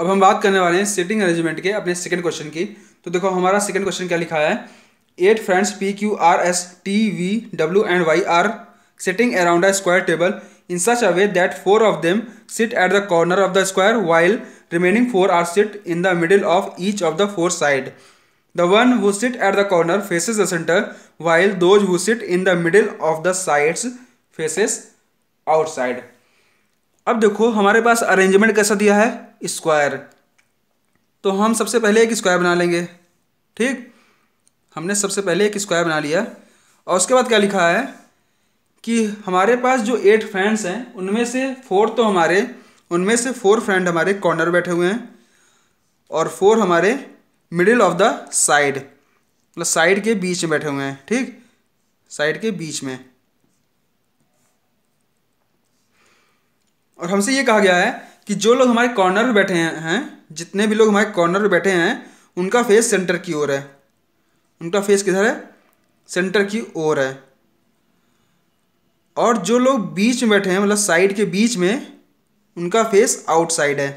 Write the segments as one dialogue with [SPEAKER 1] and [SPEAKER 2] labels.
[SPEAKER 1] अब हम बात करने वाले हैं सीटिंग अरेंजमेंट के अपने सेकंड क्वेश्चन की तो देखो हमारा सेकंड क्वेश्चन क्या लिखा है eight friends P Q R S T V W and Y are sitting around a square table in such a way that four of them sit at the corner of the square while remaining four are sit in the middle of each of the four side the one who sit at the corner faces the centre while those who sit in the middle of the sides faces outside अब देखो हमारे पास arrangement कैसा दिया है square तो हम सबसे पहले एक स्क्वायर बना लेंगे ठीक हमने सबसे पहले एक स्क्वायर बना लिया और उसके बाद क्या लिखा है कि हमारे पास जो एट फ्रेंड्स हैं उनमें से फोर तो हमारे उनमें से फोर फ्रेंड हमारे कॉर्नर बैठे हुए हैं और फोर हमारे मिडिल ऑफ द साइड मतलब साइड के बीच में बैठे हुए हैं ठीक साइड के बीच में और हमसे ये कहा गया है कि जो लोग हमारे कॉर्नर में बैठे हैं जितने भी लोग हमारे कॉर्नर में बैठे हैं उनका फेस सेंटर की ओर है उनका फेस किधर है सेंटर की ओर है और जो लोग बीच में बैठे हैं मतलब साइड के बीच में उनका फेस आउटसाइड है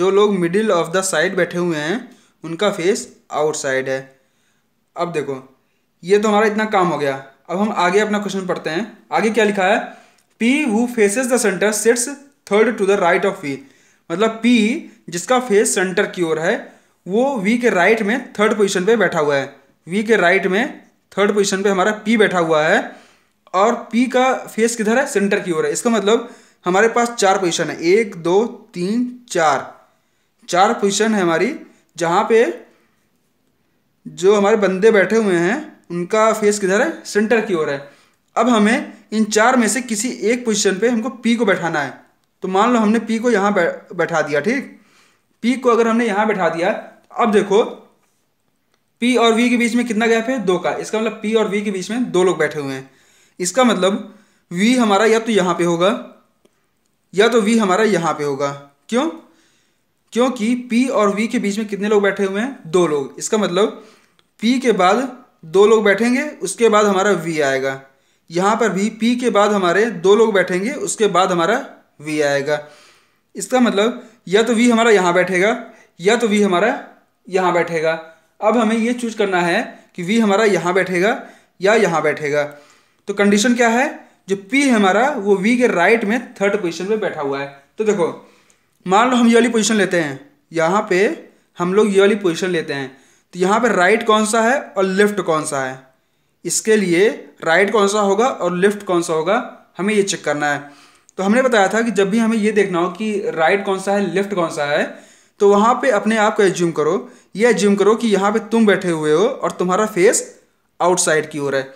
[SPEAKER 1] जो लोग मिडिल ऑफ द साइड बैठे हुए हैं उनका फेस आउटसाइड है अब देखो ये तो हमारा इतना काम हो गया अब हम आगे अपना क्वेश्चन पढ़ते हैं आगे क्या लिखा है P who faces the center sits third to the right of V मतलब पी जिसका फेस सेंटर की ओर है वो वी के राइट में थर्ड पोजिशन पे बैठा हुआ है वी के राइट में थर्ड पोजिशन पे हमारा पी बैठा हुआ है और पी का फेस किधर है सेंटर की ओर है इसका मतलब हमारे पास चार पोजिशन है एक दो तीन चार चार पोजिशन है हमारी जहाँ पे जो हमारे बंदे बैठे हुए हैं उनका फेस किधर है सेंटर की ओर है अब हमें इन चार में से किसी एक पोजिशन पर हमको पी को बैठाना है तो मान लो हमने पी को यहाँ बैठा दिया ठीक पी को अगर हमने यहाँ बैठा दिया अब देखो पी और वी के बीच में कितना गैप है दो का इसका मतलब पी और वी के बीच में दो लोग बैठे हुए हैं इसका मतलब वी हमारा या तो यहाँ पे होगा या तो वी हमारा यहाँ पे होगा क्यों क्योंकि पी और वी के बीच में कितने लोग बैठे हुए हैं दो लोग इसका मतलब पी के बाद दो लोग बैठेंगे उसके बाद हमारा वी आएगा यहाँ पर भी पी के बाद हमारे दो लोग बैठेंगे उसके बाद हमारा वी आएगा इसका मतलब या तो वी हमारा यहाँ बैठेगा या तो वी हमारा यहाँ बैठेगा अब हमें ये चूज करना है कि वी हमारा यहाँ बैठेगा या यहाँ बैठेगा तो कंडीशन क्या है जो पी है हमारा वो वी के राइट में थर्ड पोजिशन पर बैठा हुआ है तो देखो मान लो हम ये वाली पोजिशन लेते हैं यहाँ पे हम लोग ये वाली पोजिशन लेते हैं तो यहाँ पर राइट कौन सा है और लेफ्ट कौन सा है इसके लिए राइट कौन सा होगा और लेफ्ट कौन सा होगा हमें ये चेक करना है तो हमने बताया था कि जब भी हमें ये देखना हो कि राइट कौन सा है लेफ्ट कौन सा है तो वहाँ पे अपने आप को एज्यूम करो ये एज्यूम करो कि यहाँ पे तुम बैठे हुए हो और तुम्हारा फेस आउटसाइड की ओर है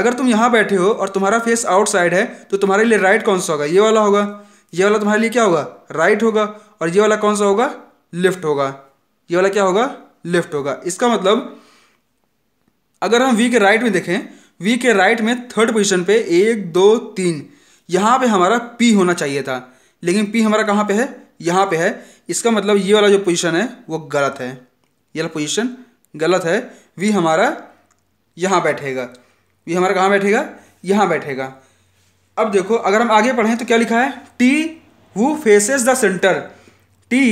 [SPEAKER 1] अगर तुम यहाँ बैठे हो और तुम्हारा फेस आउटसाइड है तो तुम्हारे लिए राइट कौन सा होगा ये वाला होगा ये वाला तुम्हारे लिए क्या होगा राइट होगा और ये वाला कौन सा होगा लेफ्ट होगा ये वाला क्या होगा लेफ्ट होगा इसका मतलब अगर हम वी के राइट में देखें वी के राइट में थर्ड पोजिशन पे एक दो तीन यहाँ पे हमारा पी होना चाहिए था लेकिन पी हमारा कहाँ पे है यहाँ पे है इसका मतलब ये वाला जो पोजीशन है वो गलत है ये वाला पोजिशन गलत है वी हमारा यहाँ बैठेगा वी हमारा कहाँ बैठेगा यहाँ बैठेगा अब देखो अगर हम आगे पढ़ें तो क्या लिखा है टी वो फेसेस द सेंटर टी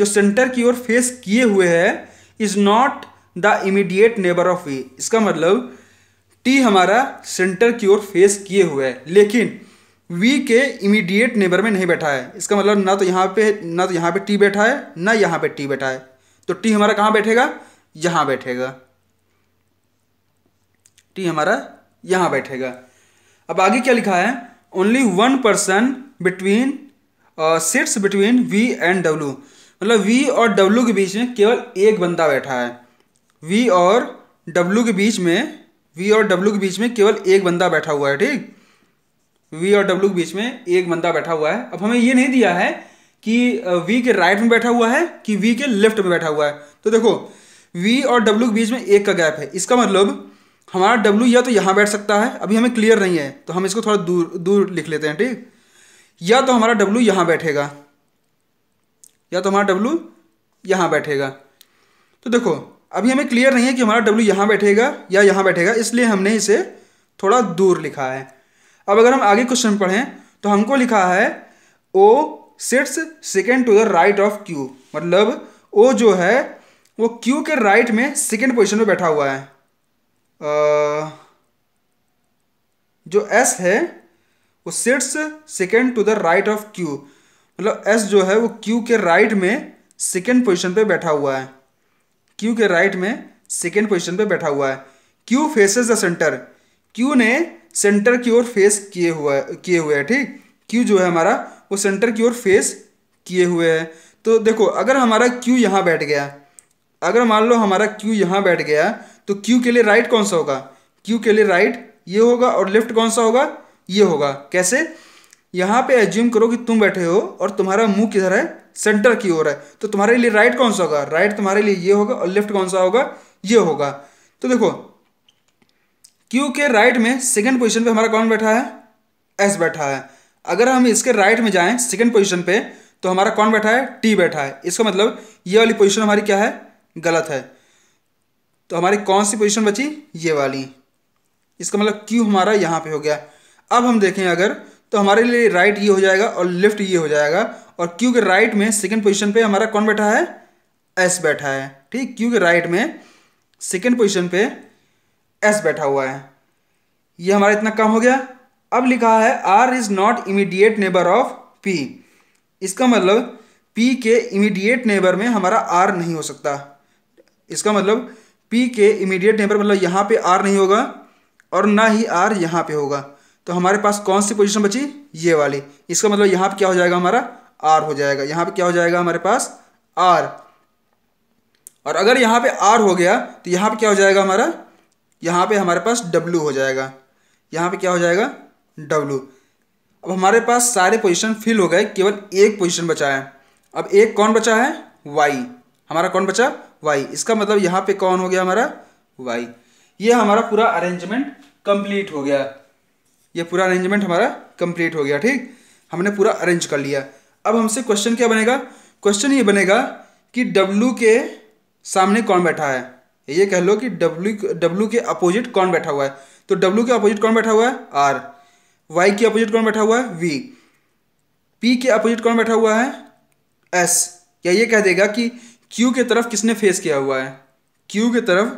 [SPEAKER 1] जो सेंटर की ओर फेस किए हुए है is not the immediate neighbour of A इसका मतलब टी हमारा सेंटर की ओर फेस किए हुए है लेकिन वी के इमीडिएट नेबर में नहीं बैठा है इसका मतलब ना तो यहाँ पे ना तो यहाँ पे टी बैठा है ना यहाँ पे टी बैठा है तो टी हमारा कहाँ बैठेगा यहाँ बैठेगा टी हमारा यहाँ बैठेगा अब आगे क्या लिखा है only one person between sits between V and W मतलब वी और डब्ल्यू के बीच में केवल एक बंदा बैठा है वी और डब्लू के बीच में वी और डब्लू के बीच में केवल एक बंदा बैठा हुआ है ठीक वी और डब्लू के बीच में एक बंदा बैठा हुआ है अब हमें ये नहीं दिया है कि वी के राइट में बैठा हुआ है कि वी के लेफ्ट में बैठा हुआ है तो देखो वी और W के बीच में एक का गैप है इसका मतलब हमारा W या तो यहाँ बैठ सकता है अभी हमें क्लियर नहीं है तो हम इसको थोड़ा दूर दूर लिख लेते हैं ठीक या तो हमारा W यहाँ बैठेगा या तो हमारा W यहाँ बैठेगा तो देखो अभी हमें क्लियर नहीं है कि हमारा डब्ल्यू यहाँ बैठेगा या यहाँ बैठेगा इसलिए हमने इसे थोड़ा दूर लिखा है अब अगर हम आगे क्वेश्चन पढ़ें तो हमको लिखा है O sits second to the right of Q मतलब ओ जो है वो क्यू के राइट में सेकेंड पोजिशन में बैठा हुआ है जो एस है वो sits second to the right of Q मतलब एस जो है वो क्यू के राइट में सेकेंड पोजिशन पर बैठा हुआ है क्यू के राइट में सेकेंड पोजिशन पे बैठा हुआ है Q faces the centre Q ने सेंटर की ओर फेस किए हुआ किए हुए हैं ठीक क्यू जो है हमारा वो सेंटर की ओर फेस किए हुए है तो देखो अगर हमारा क्यू यहाँ बैठ गया अगर मान लो हमारा क्यू यहाँ बैठ गया तो क्यू के लिए राइट कौन सा होगा क्यू के लिए राइट ये होगा और लेफ्ट कौन सा होगा ये होगा कैसे यहाँ पे एज्यूम करो कि तुम बैठे हो और तुम्हारा मुंह किधर है सेंटर की ओर है तो तुम्हारे लिए राइट कौन सा होगा राइट तुम्हारे लिए ये होगा और लेफ्ट कौन सा होगा ये होगा तो देखो क्यू के राइट में सेकंड पोजीशन पे हमारा कौन बैठा है एस बैठा है अगर हम इसके राइट में जाएं सेकंड पोजीशन पे तो हमारा कौन बैठा है टी बैठा है इसका मतलब ये वाली पोजीशन हमारी क्या है गलत है तो हमारी कौन सी पोजीशन बची ये वाली इसका मतलब क्यू हमारा यहाँ पे हो गया अब हम देखें अगर तो हमारे लिए राइट ये हो जाएगा और लेफ्ट ये हो जाएगा और क्यू के राइट में सेकेंड पोजिशन पे हमारा कौन बैठा है एस बैठा है ठीक क्यू के राइट में सेकेंड पोजिशन पे एस बैठा हुआ है ये हमारा इतना कम हो गया अब लिखा है R is not immediate neighbour of P इसका मतलब पी के इमीडिएट नेबर में हमारा आर नहीं हो सकता इसका मतलब पी के इमीडिएट नेबर मतलब यहाँ पे आर नहीं होगा और ना ही आर यहाँ पे होगा तो हमारे पास कौन सी पोजीशन बची ये वाली इसका मतलब यहाँ पे क्या हो जाएगा हमारा आर हो जाएगा यहाँ पे क्या हो जाएगा हमारे पास आर और अगर यहाँ पे आर हो गया तो यहाँ पे क्या हो जाएगा हमारा यहाँ पे हमारे पास डब्लू हो जाएगा यहाँ पे क्या हो जाएगा डब्लू अब हमारे पास सारे पोजिशन फिल हो गए केवल एक पोजिशन बचा है अब एक कौन बचा है वाई हमारा कौन बचा वाई इसका मतलब यहाँ पे कौन हो गया हमारा वाई ये हमारा पूरा अरेंजमेंट कंप्लीट हो गया ये पूरा अरेंजमेंट हमारा कंप्लीट हो गया ठीक हमने पूरा अरेंज कर लिया अब हमसे क्वेश्चन क्या बनेगा क्वेश्चन ये बनेगा कि डब्ल्यू के सामने कौन बैठा है ये कह लो कि डब्ल्यू डब्ल्यू के अपोजिट कौन बैठा हुआ है तो डब्ल्यू के अपोजिट कौन बैठा हुआ है आर वाई के अपोजिट कौन बैठा हुआ है वी पी के अपोजिट कौन बैठा हुआ है एस या ये कह देगा कि क्यू के तरफ किसने फेस किया हुआ है क्यू के तरफ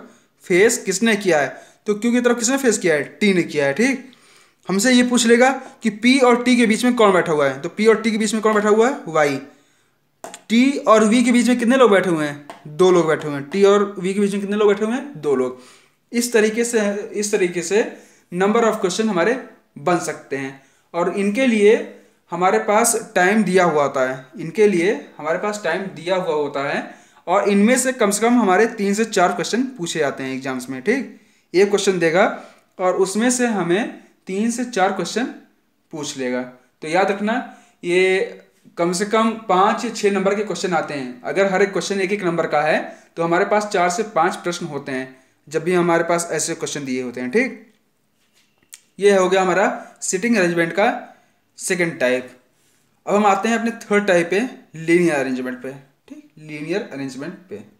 [SPEAKER 1] फेस किसने किया है तो क्यू की तरफ किसने फेस किया है टी ने किया है ठीक हमसे ये पूछ लेगा कि P और T के बीच में कौन बैठा हुआ है तो P और T के बीच में कौन बैठा हुआ है Y T और V के बीच में कितने लोग बैठे हुए हैं दो लोग बैठे हुए हैं T और V के बीच में कितने लोग बैठे हुए हैं दो लोग इस तरीके से इस तरीके से नंबर ऑफ क्वेश्चन हमारे बन सकते हैं और इनके लिए हमारे पास टाइम दिया हुआ होता है इनके लिए हमारे पास टाइम दिया हुआ होता है और इनमें से कम से कम हमारे तीन से चार क्वेश्चन पूछे जाते हैं एग्जाम्स में ठीक एक क्वेश्चन देगा और उसमें से हमें तीन से चार क्वेश्चन पूछ लेगा तो याद रखना ये कम से कम पाँच या छः नंबर के क्वेश्चन आते हैं अगर हर एक क्वेश्चन एक एक नंबर का है तो हमारे पास चार से पाँच प्रश्न होते हैं जब भी हमारे पास ऐसे क्वेश्चन दिए होते हैं ठीक ये हो गया हमारा सिटिंग अरेंजमेंट का सेकेंड टाइप अब हम आते हैं अपने थर्ड टाइप पे लीनियर अरेंजमेंट पे ठीक लीनियर अरेंजमेंट पे